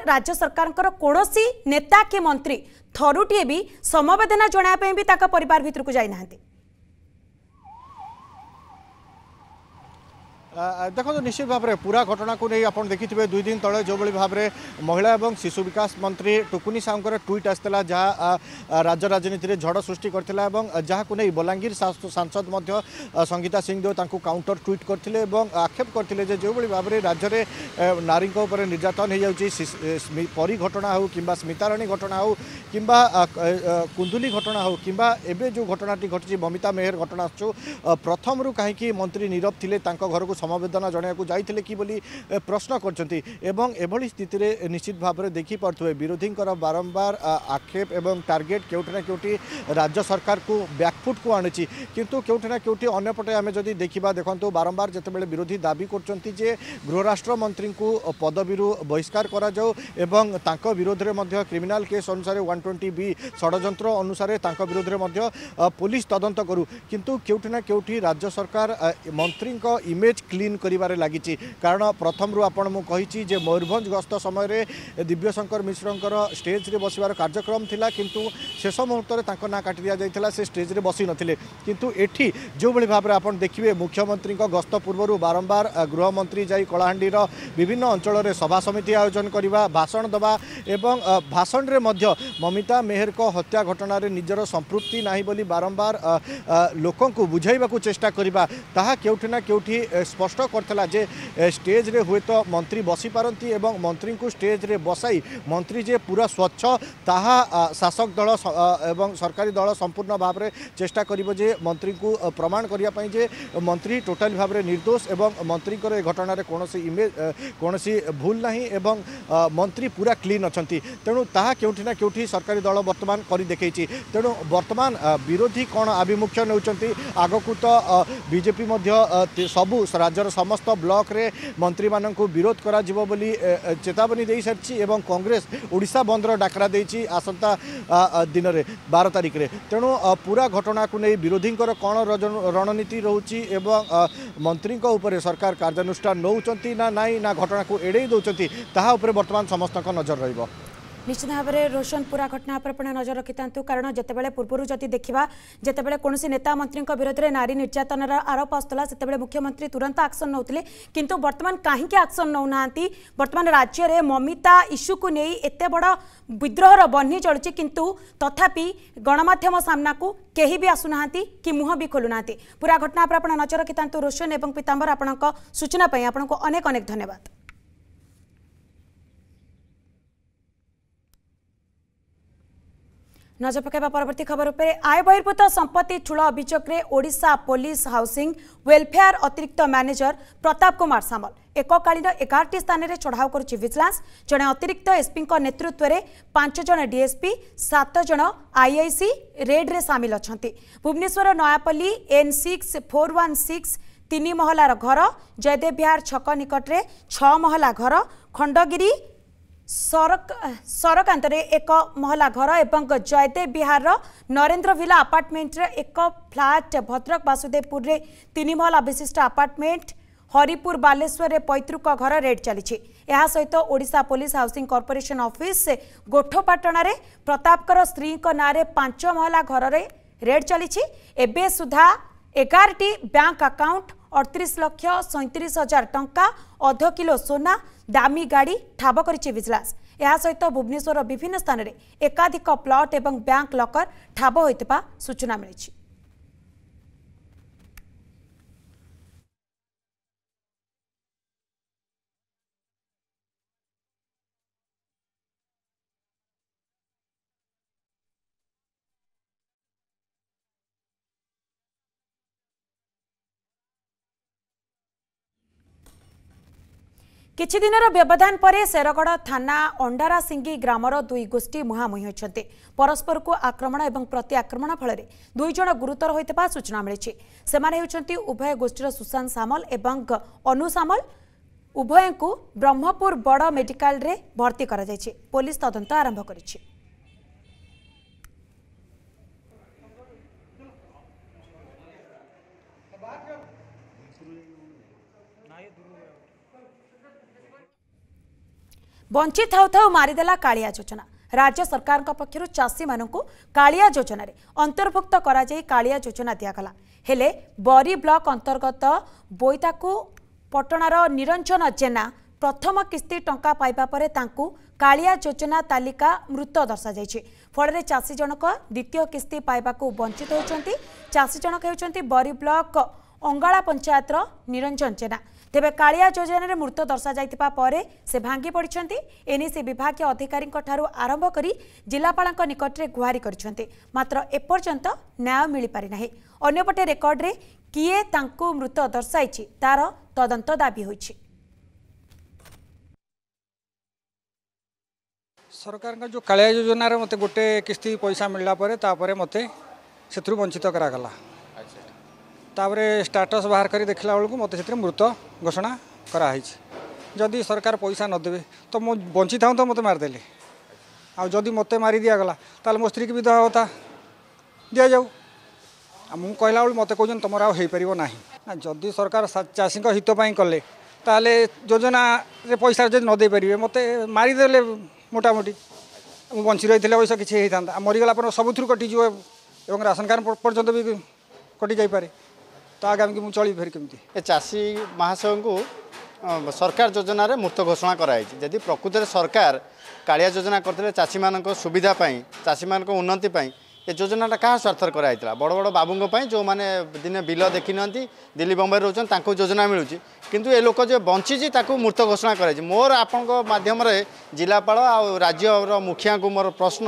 राज्य सरकार कौन सी नेता कि मंत्री थरुटे भी समबेदना जनवाई भी पर भरकू जाती ଦେଖନ୍ତୁ ନିଶ୍ଚିତ ଭାବରେ ପୁରା ଘଟଣାକୁ ନେଇ ଆପଣ ଦେଖିଥିବେ ଦୁଇ ଦିନ ତଳେ ଯେଉଁଭଳି ଭାବରେ ମହିଳା ଏବଂ ଶିଶୁ ବିକାଶ ମନ୍ତ୍ରୀ ଟୁକୁନି ସାହୁଙ୍କର ଟ୍ୱିଟ୍ ଆସିଥିଲା ଯାହା ରାଜ୍ୟ ରାଜନୀତିରେ ଝଡ଼ ସୃଷ୍ଟି କରିଥିଲା ଏବଂ ଯାହାକୁ ନେଇ ବଲାଙ୍ଗୀର ସାଂସଦ ମଧ୍ୟ ସଙ୍ଗୀତା ସିଂ ଦେଓ ତାଙ୍କୁ କାଉଣ୍ଟର ଟ୍ୱିଟ୍ କରିଥିଲେ ଏବଂ ଆକ୍ଷେପ କରିଥିଲେ ଯେ ଯେଉଁଭଳି ଭାବରେ ରାଜ୍ୟରେ ନାରୀଙ୍କ ଉପରେ ନିର୍ଯାତନ ହୋଇଯାଉଛି ପରୀ ଘଟଣା ହେଉ କିମ୍ବା ସ୍ମିତାରାଣୀ ଘଟଣା ହେଉ କିମ୍ବା କୁନ୍ଦୁଲି ଘଟଣା ହେଉ କିମ୍ବା ଏବେ ଯେଉଁ ଘଟଣାଟି ଘଟିଛି ମମିତା ମେହେର ଘଟଣା ଆସୁଛୁ ପ୍ରଥମରୁ କାହିଁକି ମନ୍ତ୍ରୀ ନୀରବ ଥିଲେ ତାଙ୍କ ଘରକୁ সমবেদনা জনাইବାକୁ ଯାଇଥିଲେ କିଭଳି ପ୍ରଶ୍ନ କରିଛନ୍ତି ଏବଂ ଏଭଳି ସ୍ଥିତିରେ ନିଶ୍ଚିତ ଭାବରେ ଦେଖିପାରୁଥିବେ ବିରୋଧୀଙ୍କର ବାରମ୍ବାର ଆକ୍ଷେପ ଏବଂ ଟାର୍ଗେଟ୍ କେଉଁଠି ନା କେଉଁଠି ରାଜ୍ୟ ସରକାରକୁ ବ୍ୟାକଫୁଟ୍କୁ ଆଣିଛି କିନ୍ତୁ କେଉଁଠି ନା କେଉଁଠି ଅନ୍ୟପଟେ ଆମେ ଯଦି ଦେଖିବା ଦେଖନ୍ତୁ ବାରମ୍ବାର ଯେତେବେଳେ ବିରୋଧୀ ଦାବି କରୁଛନ୍ତି ଯେ ଗୃହରାଷ୍ଟ୍ର ମନ୍ତ୍ରୀଙ୍କୁ ପଦବୀରୁ ବହିଷ୍କାର କରାଯାଉ ଏବଂ ତାଙ୍କ ବିରୋଧରେ ମଧ୍ୟ କ୍ରିମିନାଲ କେସ୍ ଅନୁସାରେ ୱାନ୍ ଟ୍ୱେଣ୍ଟି ବି ଷଡ଼ଯନ୍ତ୍ର ଅନୁସାରେ ତାଙ୍କ ବିରୋଧରେ ମଧ୍ୟ ପୋଲିସ ତଦନ୍ତ କରୁ କିନ୍ତୁ କେଉଁଠି ନା କେଉଁଠି ରାଜ୍ୟ ସରକାର ମନ୍ତ୍ରୀଙ୍କ ଇମେଜ୍ ক্লিন করবার লাগিছি কারণ প্রথমর আপনার কী যে ময়ূরভঞ্জ গস্ত সময় দিব্যশঙ্কর মিশ্রঙ্কর স্টেজে বসবার কার্যক্রম লা কিন্তু শেষ মুহূর্তে তাঁর না কাটি দিয়া যাই সে স্টেজে বসি নথিলে কিন্তু এটি যেভাবে ভাবে আপনার দেখবে মুখ্যমন্ত্রী গস্ত পূর্ব বারম্বার গৃহমন্ত্রী যাই কলাহাণ্ডির বিভিন্ন অঞ্চলের সভা সমিতি আয়োজন করা ভাষণ দেওয়া এবং ভাষণের মধ্য মমিতা মেহেরক হত্যা ঘটনার নিজের সম্পৃক্তি না বলে বারম্বার লোক বুঝাইবা চেষ্টা করা তাহা কেউটি না কেউটি স্পষ্ট করে যে স্টেজে হুয়েত মন্ত্রী বসিপারতি এবং মন্ত্রী স্টেজে বসাই মন্ত্রী যে পুরা স্বচ্ছ তাহা শাসক দল এবং সরকারি দল সম্পূর্ণ ভাবে চেষ্টা করব যে মন্ত্রী প্রমাণ করা যে মন্ত্রী টোটাল ভাবে নির্দোষ এবং মন্ত্রী এই ঘটনার কোণী ইমেজ কোণী ভুল না এবং মন্ত্রী পুরা ক্লিন অনেক তাহা কেউটি না কেউটি সরকারি দল বর্তমান করে দেখেছি তেমন বর্তমান বিরোধী কোণ আভিমুখ্য নেওয়া আগকু তো বিজেপি সবু समस्त ब्लक ब्लक्र मन्त्री मोधोली चेतावनी दि सिसी छ कङ्ग्रेस ओडा बन्दर डाकरा आसता दिन बार तारिखे तेणु पूरा घटना को कु विरोधीको कणनीति रहेछ ए मन्त्रीको उपकार कर्षान ना नै नटनाको एडै देउँछ बर्तमान समस्तको नजर रहेको มิชน হাব เร रोशनपुरा ঘটনাપર આપણે નજર રાખીતાંતું કારણ જેતે બેલે પૂર્વપુરુ જતી દેખીવા જેતે બેલે કોણસી નેતા મંત્રી કો વિરુદ્ધે નારી નિર્ચયતનરા આરોપ હોસ્તલા સતે બેલે મુખ્યમંત્રી તુરંત આક્શન નોતલે કીંતુ વર્તમાન કાહી કે આક્શન નો નાંતી વર્તમાન રાજ્યરે મમિતા ઇશુ કુ નેઈ ઇતે બડા વિદ્રોહર બન્હી ચળજે કીંતુ તથાપી ગણ માધ્યમ સામના કુ કેહી બી આસુ નાંતી કે મુહ બી ખોલુ નાંતી પુરા ઘટનાપર આપણે નજર રાખીતાંતું રોશન એબંગ પિતામ્બર આપણકો સૂચના પઈ આપણકો અનેક અનેક ધન્યવાદ নজর পকাইবা পরবর্তী খবর উপরে আয় বহির্ভূত সম্পত্তি ঠুল অভিযোগে ওড়শা পুলিশ হাউসিং ওয়েলফেয়ার অতিরিক্ত ম্যানেজর প্রতাপ কুমার সামল এককালীন এগারটি স্থানের চড়াও করছে ভিজিলান্স জনে অতিরিক্ত এসপি নেতৃত্বের পাঁচ জন ডিএসপি সাত জন আইআইসি রেড্রে সামিল অনেক Bhubaneswar Nayapalli N six four one six তিন মহলার ঘর জয়দেব বিহার ছক নিকটে ছ মহলা ঘর খণ্ডগিরি ସରକାନ୍ତରେ ଏକ ମହଲା ଘର ଏବଂ ଜୟଦେବ ବିହାରର ନରେନ୍ଦ୍ର ଭିଲା ଆପାର୍ଟମେଣ୍ଟର ଏକ ଫ୍ଲାଟ୍ ଭଦ୍ରକ ବାସୁଦେବପୁରରେ ତିନି ମହଲା ବିଶିଷ୍ଟ ଆପାର୍ଟମେଣ୍ଟ হরিপুর বালেশ্বরের পৈতৃক ঘর রেড চালছে এসহিত Odisha police housing corporation office গোঠপাটণার প্রতাপকর স্ত্রী নাঁরে পাঁচ মহলা ঘরের রেড চালছে এবে সুদ্ধা এগারটি ব্যাঙ্ক আকাউন্ট অড়তিশ লক্ষ সৈত্রিশ হাজার টঙ্কা অধ কিলো সোনা ଦାମୀ ଗାଡ଼ି ଠାବ କରିଛି ଭିଜିଲାନ୍ସ ଏହା ସହିତ ଭୁବନେଶ୍ୱରର ବିଭିନ୍ନ ସ୍ଥାନରେ ଏକାଧିକ ପ୍ଲଟ୍ ଏବଂ ବ୍ୟାଙ୍କ ଲକର ଠାବ ହୋଇଥିବା ସୂଚନା ମିଳିଛି କିଛି ଦିନର ବ୍ୟବଧାନ ପରେ ଶେରଗଡ଼ ଥାନା ଅଣ୍ଡାରାସିଙ୍ଗି ଗ୍ରାମର ଦୁଇ ଗୋଷ୍ଠୀ ମୁହାଁମୁହିଁ ହୋଇଛନ୍ତି ପରସ୍ପରକୁ ଆକ୍ରମଣ ଏବଂ ପ୍ରତି ଆକ୍ରମଣ ଫଳରେ ଦୁଇ ଜଣ ଗୁରୁତର ହୋଇଥିବା ସୂଚନା ମିଳିଛି ସେମାନେ ହେଉଛନ୍ତି ଉଭୟ ଗୋଷ୍ଠୀର ସୁଶାନ୍ତ ସାମଲ ଏବଂ ଅନୁ ସାମଲ ଉଭୟଙ୍କୁ ବ୍ରହ୍ମପୁର ବଡ଼ ମେଡିକାଲରେ ଭର୍ତ୍ତି କରାଯାଇଛି ପୋଲିସ ତଦନ୍ତ ଆରମ୍ଭ କରିଛି ବଞ୍ଚି ଥାଉ ଥାଉ ମାରିଦେଲା କାଳିଆ ଯୋଜନା ରାଜ୍ୟ ସରକାରଙ୍କ ପକ୍ଷରୁ ଚାଷୀମାନଙ୍କୁ କାଳିଆ ଯୋଜନାରେ ଅନ୍ତର୍ଭୁକ୍ତ କରାଯାଇ କାଳିଆ ଯୋଜନା ଦିଆଗଲା ହେଲେ ବରୀ ବ୍ଲକ ଅନ୍ତର୍ଗତ ବୋଇତାକୁ ପଟଣାର ନିରଞ୍ଜନ ଜେନା ପ୍ରଥମ କିସ୍ତି ଟଙ୍କା ପାଇବା ପରେ ତାଙ୍କୁ କାଳିଆ ଯୋଜନା ତାଲିକା ମୃତ ଦର୍ଶାଯାଇଛି ଫଳରେ ଚାଷୀ ଜଣକ ଦ୍ୱିତୀୟ କିସ୍ତି ପାଇବାକୁ ବଞ୍ଚିତ ହେଉଛନ୍ତି ଚାଷୀ ଜଣକ ହେଉଛନ୍ତି ବରୀ ବ୍ଲକ ଅଙ୍ଗାଳା ପଞ୍ଚାୟତର ନିରଞ୍ଜନ ଜେନା ତେବେ କାଳିଆ ଯୋଜନାରେ ମୃତ ଦର୍ଶାଯାଇଥିବା ପରେ ସେ ଭାଙ୍ଗି ପଡ଼ିଛନ୍ତି ଏନେଇ ସେ ବିଭାଗୀୟ ଅଧିକାରୀଙ୍କଠାରୁ ଆରମ୍ଭ କରି ଜିଲ୍ଲାପାଳଙ୍କ ନିକଟରେ ଗୁହାରୀ କରିଛନ୍ତି ମାତ୍ର ଏପର୍ଯ୍ୟନ୍ତ ନ୍ୟାୟ ମିଳିପାରିନାହିଁ ଅନ୍ୟପଟେ ରେକର୍ଡରେ କିଏ ତାଙ୍କୁ ମୃତ ଦର୍ଶାଇଛି ତାର ତଦନ୍ତ ଦାବି ହୋଇଛି ସରକାରଙ୍କ ଯେଉଁ କାଳିଆ ଯୋଜନାରେ ମୋତେ ଗୋଟେ କିସ୍ତି ପଇସା ମିଳିଲା ପରେ ତାପରେ ମୋତେ ସେଥିରୁ ବଞ୍ଚିତ କରାଗଲା ତାପରେ ଷ୍ଟାଟସ୍ ବାହାର କରି ଦେଖିଲା ବେଳକୁ ମୋତେ ସେଥିରେ ମୃତ ଘୋଷଣା କରାହେଇଛି ଯଦି ସରକାର ପଇସା ନ ଦେବେ ତ ମୁଁ ବଞ୍ଚିଥାନ୍ତା ମୋତେ ମାରିଦେଲେ ଆଉ ଯଦି ମୋତେ ମାରି ଦିଆଗଲା ତାହେଲେ ମୋ ସ୍ତ୍ରୀକି ବି ଦେହବତା ଦିଆଯାଉ ଆଉ ମୁଁ କହିଲା ବେଳକୁ ମୋତେ କହୁଛନ୍ତି ତୁମର ଆଉ ହେଇପାରିବ ନାହିଁ ନା ଯଦି ସରକାର ଚାଷୀଙ୍କ ହିତ ପାଇଁ କଲେ ତାହେଲେ ଯୋଜନାରେ ପଇସା ଯଦି ନ ଦେଇପାରିବେ ମୋତେ ମାରିଦେଲେ মোটামুটি বঞ্চি রয়েছে অবশ্য কিছু হয়ে থাকে মরিগলা পর সবুথর কটিযোগ এবং রাশন কার্ড পর্যন্ত বি কটি যাইপরে ତ ଆଗାମୀ ମୁଁ ଚଳିବି ଫେରି କେମିତି ଏ ଚାଷୀ ମହାଶୟଙ୍କୁ ସରକାର ଯୋଜନାରେ ମୃତ ଘୋଷଣା କରାଯାଇଛି ଯଦି ପ୍ରକୃତରେ ସରକାର କାଳିଆ ଯୋଜନା କରିଥିଲେ ଚାଷୀମାନଙ୍କ ସୁବିଧା ପାଇଁ ଚାଷୀମାନଙ୍କ ଉନ୍ନତି ପାଇଁ ଏ ଯୋଜନାଟା କାହା ସ୍ୱାର୍ଥରେ କରାଯାଇଥିଲା ବଡ଼ ବଡ଼ ବାବୁଙ୍କ ପାଇଁ ଯେଉଁମାନେ ଦିନେ ବିଲ ଦେଖିନାହାନ୍ତି ଦିଲ୍ଲୀ ବମ୍ବେରେ ରହୁଛନ୍ତି ତାଙ୍କୁ ଯୋଜନା ମିଳୁଛି କିନ୍ତୁ ଏ ଲୋକ ଯେ ବଞ୍ଚିଛି ତାକୁ ମୃତ ଘୋଷଣା କରାଯାଇଛି ମୋର ଆପଣଙ୍କ ମାଧ୍ୟମରେ ଜିଲ୍ଲାପାଳ ଆଉ ରାଜ୍ୟର ମୁଖିଆଙ୍କୁ ମୋର ପ୍ରଶ୍ନ